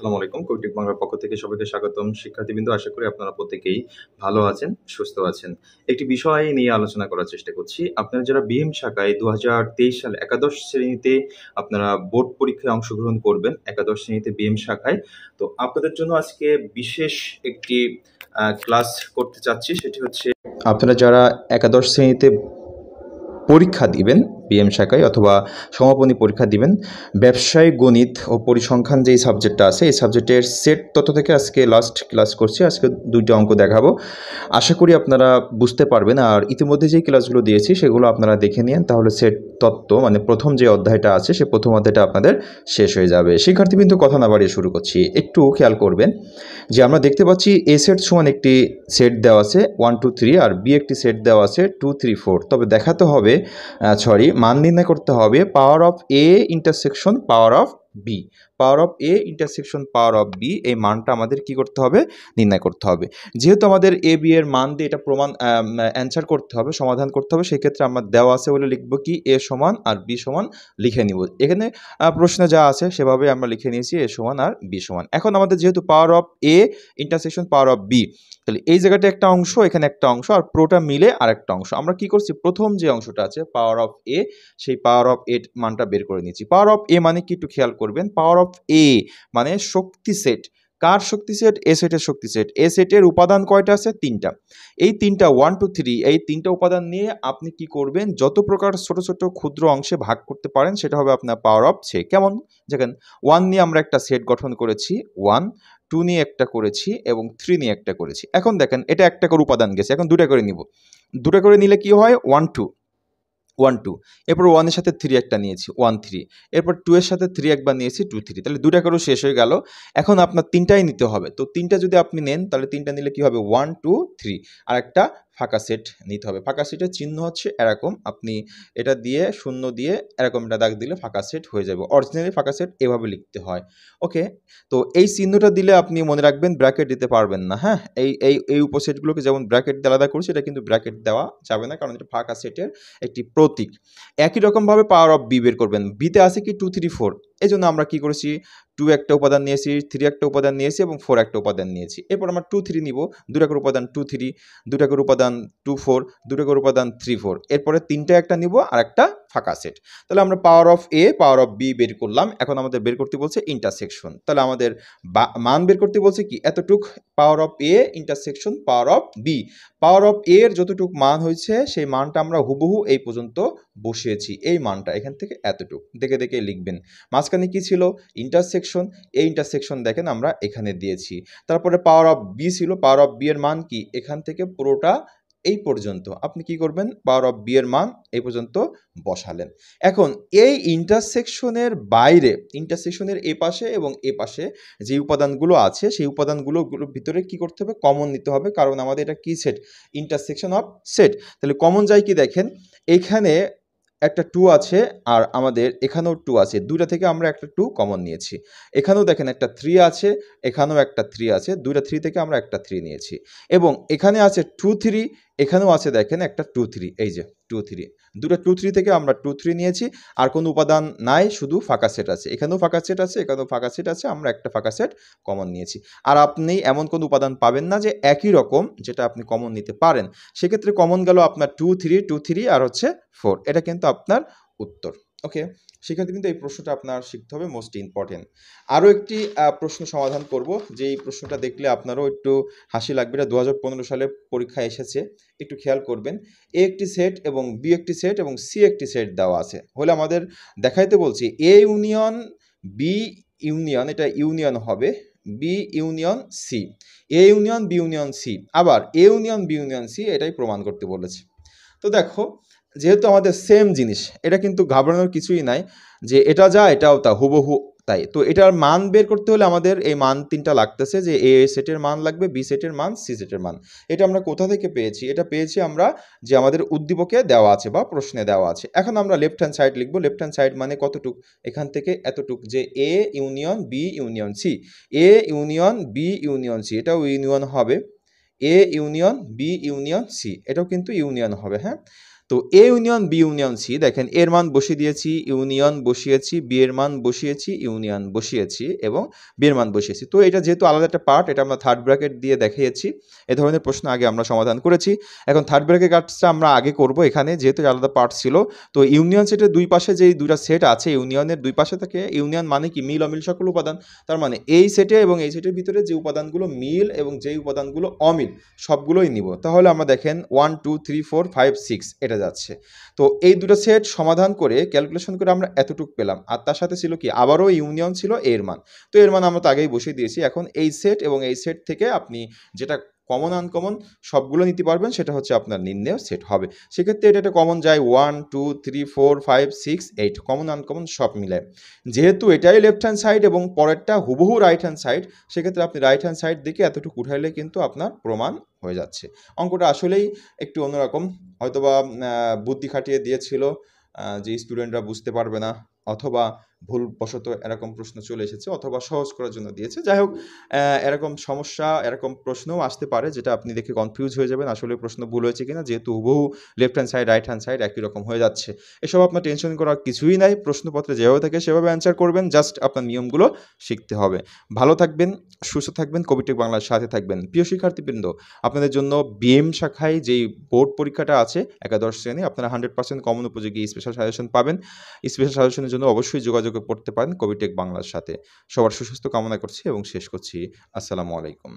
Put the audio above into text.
আসসালামু আলাইকুম কৌটিক বাংলার পক্ষ থেকে সবাইকে স্বাগতম শিক্ষার্থীবৃন্দ আশা করি আপনারা প্রত্যেকেই ভালো আছেন সুস্থ আছেন একটি বিষয় নিয়ে আলোচনা করার চেষ্টা করছি আপনারা যারা বিএম শাখায় দু সালে একাদশ শ্রেণীতে আপনারা বোর্ড পরীক্ষায় অংশগ্রহণ করবেন একাদশ শ্রেণীতে বিএম শাখায় তো আপনাদের জন্য আজকে বিশেষ একটি ক্লাস করতে চাচ্ছি সেটি হচ্ছে আপনারা যারা একাদশ শ্রেণীতে পরীক্ষা দিবেন পিএম শাখায় অথবা সমাপনী পরীক্ষা দিবেন ব্যবসায় গণিত ও পরিসংখ্যান যেই সাবজেক্টটা আছে এই সাবজেক্টের সেট তত থেকে আজকে লাস্ট ক্লাস করছি আজকে দুইটা অঙ্ক দেখাবো আশা করি আপনারা বুঝতে পারবেন আর ইতিমধ্যে যেই ক্লাসগুলো দিয়েছি সেগুলো আপনারা দেখে নিন তাহলে সেট তত্ত্ব মানে প্রথম যে অধ্যায়টা আছে সে প্রথম অধ্যায়টা আপনাদের শেষ হয়ে যাবে শিক্ষার্থীবৃন্দ কথা না বাড়িয়ে শুরু করছি একটু খেয়াল করবেন যে আমরা দেখতে পাচ্ছি এ সেট সমান একটি সেট দেওয়া আছে ওয়ান টু থ্রি আর বি একটি সেট দেওয়া আছে টু থ্রি ফোর তবে দেখাতে হবে সরি মান নির্ণয় করতে হবে power of A intersection power of B power of A intersection power of B এই মানটা আমাদের কি করতে হবে নির্ণয় করতে হবে যেহেতু আমাদের এ বি এর মান দিয়ে এটা প্রমাণ অ্যান্সার করতে হবে সমাধান করতে হবে সেক্ষেত্রে আমার দেওয়া আছে বলে লিখবো কি এ সমান আর বি সমান লিখে নিব এখানে প্রশ্নে যা আছে সেভাবে আমরা লিখে নিয়েছি এ সমান আর বি সমান এখন আমাদের যেহেতু power of A intersection power of B তাহলে এই জায়গাটা একটা অংশ এখানে একটা অংশ আর প্রোটা মিলে আর একটা অংশ আমরা কি করছি প্রথম যে অংশটা আছে পাওয়ার অফ এ সেই পাওয়ার অফ এ মানটা বের করে নিয়েছি পাওয়ার অফ এ মানে কি একটু খেয়াল করবেন পাওয়ার অফ অফ এ মানে শক্তি সেট কার শক্তি সেট এ সেটের শক্তি সেট এ সেটের উপাদান কয়টা আছে তিনটা এই তিনটা ওয়ান টু থ্রি এই তিনটা উপাদান নিয়ে আপনি কি করবেন যত প্রকার ছোট ছোট ক্ষুদ্র অংশে ভাগ করতে পারেন সেটা হবে আপনার পাওয়ার অফ সে কেমন দেখেন ওয়ান নিয়ে আমরা একটা সেট গঠন করেছি ওয়ান টু নিয়ে একটা করেছি এবং থ্রি নিয়ে একটা করেছি এখন দেখেন এটা একটা করে উপাদান গেছে এখন দুটা করে নিব দুটা করে নিলে কি হয় ওয়ান টু ওয়ান টু এরপর ওয়ানের সাথে থ্রি একটা নিয়েছি ওয়ান থ্রি এরপর টু এর সাথে থ্রি একবার নিয়েছি টু থ্রি তাহলে দুটা করেও শেষ হয়ে গেল এখন আপনার তিনটাই নিতে হবে তো তিনটা যদি আপনি নেন তাহলে তিনটা নিলে কি হবে ওয়ান টু থ্রি আর একটা ফাঁকা সেট নিতে হবে ফাঁকা সেটের চিহ্ন হচ্ছে এরকম আপনি এটা দিয়ে শূন্য দিয়ে এরকম এটা দাগ দিলে ফাঁকা সেট হয়ে যাবে অরিজিনালি ফাঁকা সেট এভাবে লিখতে হয় ওকে তো এই চিহ্নটা দিলে আপনি মনে রাখবেন ব্র্যাকেট দিতে পারবেন না হ্যাঁ এই এই এই উপসেটগুলোকে যেমন ব্র্যাকেট দিয়ে আলাদা করছে এটা কিন্তু ব্র্যাকেট দেওয়া যাবে না কারণ এটা ফাঁকা সেটের একটি প্রতীক একই রকমভাবে পাওয়ার অফ বি বের করবেন বিতে আছে কি টু থ্রি ফোর এই জন্য আমরা কি করেছি টু একটা উপাদান নিয়েছি থ্রি একটা উপাদান নিয়েছি এবং ফোর একটা উপাদান নিয়েছি এরপর আমরা টু থ্রি নিব দুটাকের উপাদান টু থ্রি দুটাকের উপাদান টু ফোর দুটাকের উপাদান থ্রি ফোর এরপরে তিনটা একটা নিব আর একটা ফাঁকা সেট তাহলে আমরা power of A power of B বের করলাম এখন আমাদের বের করতে বলছে ইন্টারসেকশন তাহলে আমাদের মান বের করতে বলছে কি এতটুক power of A intersection power of B power of A এর যতটুক মান হয়েছে সেই মানটা আমরা হুবহু এই পর্যন্ত বসিয়েছি এই মানটা এখান থেকে এতটুক দেখে দেখে লিখবেন মাঝখানে কি ছিল ইন্টারসেকশন এই ইন্টারসেকশন দেখেন আমরা এখানে দিয়েছি তারপরে পাওয়ার অফ বি ছিল পাওয়ার অফ বি এর মান কি এখান থেকে পুরোটা এই পর্যন্ত আপনি কি করবেন পাওয়ার অফ বি এর মান এই পর্যন্ত বসালেন এখন এই ইন্টারসেকশনের বাইরে ইন্টারসেকশনের এ পাশে এবং এ পাশে যে উপাদানগুলো আছে সেই উপাদানগুলোর ভিতরে কি করতে হবে কমন নিতে হবে কারণ আমাদের এটা কি সেট ইন্টারসেকশন অফ সেট তাহলে কমন যায় কি দেখেন এখানে একটা টু আছে আর আমাদের এখানেও টু আছে দুইটা থেকে আমরা একটা টু কমন নিয়েছি এখানেও দেখেন একটা থ্রি আছে এখানেও একটা থ্রি আছে দুইটা থ্রি থেকে আমরা একটা থ্রি নিয়েছি এবং এখানে আছে টু থ্রি এখানেও আছে দেখেন একটা টু থ্রি এই যে টু থ্রি দুটো টু থ্রি থেকে আমরা টু থ্রি নিয়েছি আর কোনো উপাদান নাই শুধু ফাঁকা সেট আছে এখানেও ফাঁকা সেট আছে এখানেও ফাঁকা সেট আছে আমরা একটা ফাঁকা সেট কমন নিয়েছি আর আপনি এমন কোনো উপাদান পাবেন না যে একই রকম যেটা আপনি কমন নিতে পারেন সেক্ষেত্রে কমন গেল আপনার টু থ্রি টু থ্রি আর হচ্ছে ফোর এটা কিন্তু আপনার উত্তর ওকে সেক্ষেত্রে কিন্তু এই প্রশ্নটা আপনার শিখতে হবে মোস্ট ইম্পর্টেন্ট আরও একটি প্রশ্ন সমাধান করব যে এই প্রশ্নটা দেখলে আপনারও একটু হাসি লাগবে এটা দু সালে পরীক্ষা এসেছে একটু খেয়াল করবেন এ একটি সেট এবং বি একটি সেট এবং সি একটি সেট দেওয়া আছে হলে আমাদের দেখাইতে বলছি এ ইউনিয়ন বি ইউনিয়ন এটা ইউনিয়ন হবে B union C A union B union C আবার A union B union C এটাই প্রমাণ করতে বলেছে তো দেখো যেহেতু আমাদের সেম জিনিস এটা কিন্তু ঘাবড়ানোর কিছুই নাই যে এটা যা এটাও তা হুবহু তাই তো এটার মান বের করতে হলে আমাদের এই মান তিনটা লাগতেছে যে এ সেটের মান লাগবে বি সেটের মান সি সেটের মান এটা আমরা কোথা থেকে পেয়েছি এটা পেয়েছি আমরা যে আমাদের উদ্দীপকে দেওয়া আছে বা প্রশ্নে দেওয়া আছে এখন আমরা লেফট হ্যান্ড সাইড লিখবো লেফট হ্যান্ড সাইড মানে কতটুক এখান থেকে এতটুক যে A union B union C A union B union C এটাও ইউনিয়ন হবে A union B union C এটাও কিন্তু ইউনিয়ন হবে হ্যাঁ তো A union B union C দেখেন এর মান বসিয়ে দিয়েছি ইউনিয়ন বসিয়েছি বি এর মান বসিয়েছি ইউনিয়ন বসিয়েছি এবং বি এর মান বসিয়েছি তো এটা যেহেতু আলাদা একটা পার্ট এটা আমরা থার্ড ব্র্যাকেট দিয়ে দেখিয়েছি এ ধরনের প্রশ্ন আগে আমরা সমাধান করেছি এখন থার্ড ব্র্যাকেট কাজটা আমরা আগে করব এখানে যেহেতু আলাদা পার্ট ছিল তো ইউনিয়ন সেটের দুই পাশে যেই দুটা সেট আছে ইউনিয়নের দুই পাশে থাকে ইউনিয়ন মানে কি মিল অমিল সকল উপাদান তার মানে এই সেটে এবং এই সেটের ভিতরে যে উপাদানগুলো মিল এবং যেই উপাদানগুলো অমিল সবগুলোই নিব তাহলে আমরা দেখেন one two three four five six এটা যাচ্ছে তো এই দুটো সেট সমাধান করে ক্যালকুলেশন করে আমরা এতটুকু পেলাম আর তার সাথে ছিল কি আবারও ইউনিয়ন ছিল এর মান তো এর মান আমরা তো আগেই বসিয়ে দিয়েছি এখন এই সেট এবং এই সেট থেকে আপনি যেটা কমন আনকমন সবগুলো নিতে পারবেন সেটা হচ্ছে আপনার নির্ণয় সেট হবে সেক্ষেত্রে এটা একটা কমন যায় one two three four five six eight common uncommon সব মিলে যেহেতু এটাই লেফট হ্যান্ড সাইড এবং পরেরটা হুবহু রাইট হ্যান্ড সাইড সেক্ষেত্রে আপনি রাইট হ্যান্ড সাইড দিকে এতটুকু উঠাইলে কিন্তু আপনার প্রমাণ হয়ে যাচ্ছে অঙ্কটা আসলেই একটু অন্যরকম হয়তোবা বুদ্ধি খাটিয়ে দিয়েছিল যে স্টুডেন্টরা বুঝতে পারবে না অথবা ভুলবশত এরকম প্রশ্ন চলে এসেছে অথবা সহজ করার জন্য দিয়েছে যাই হোক এরকম সমস্যা এরকম প্রশ্নও আসতে পারে যেটা আপনি দেখে কনফিউজ হয়ে যাবেন আসলে প্রশ্ন ভুল হয়েছে কিনা যেহেতু হুবহু left hand side right hand side একই রকম হয়ে যাচ্ছে এসব আপনার টেনশন করার কিছুই নাই প্রশ্নপত্রে যেভাবে থাকে সেভাবে অ্যান্সার করবেন জাস্ট আপনার নিয়মগুলো শিখতে হবে ভালো থাকবেন সুস্থ থাকবেন কবিটেক বাংলার সাথে থাকবেন প্রিয় শিক্ষার্থীবৃন্দ আপনাদের জন্য বিএম শাখায় যেই বোর্ড পরীক্ষাটা আছে একাদশ শ্রেণী আপনারা হান্ড্রেড পার্সেন্ট কমন উপযোগী স্পেশাল সাজেশন পাবেন স্পেশাল সাজেশনের জন্য অবশ্যই যোগাযোগ যোগাযোগে পড়তে পারেন কবিটেক বাংলার সাথে সবার সুস্বাস্থ্য কামনা করছি এবং শেষ করছি আসসালামু আলাইকুম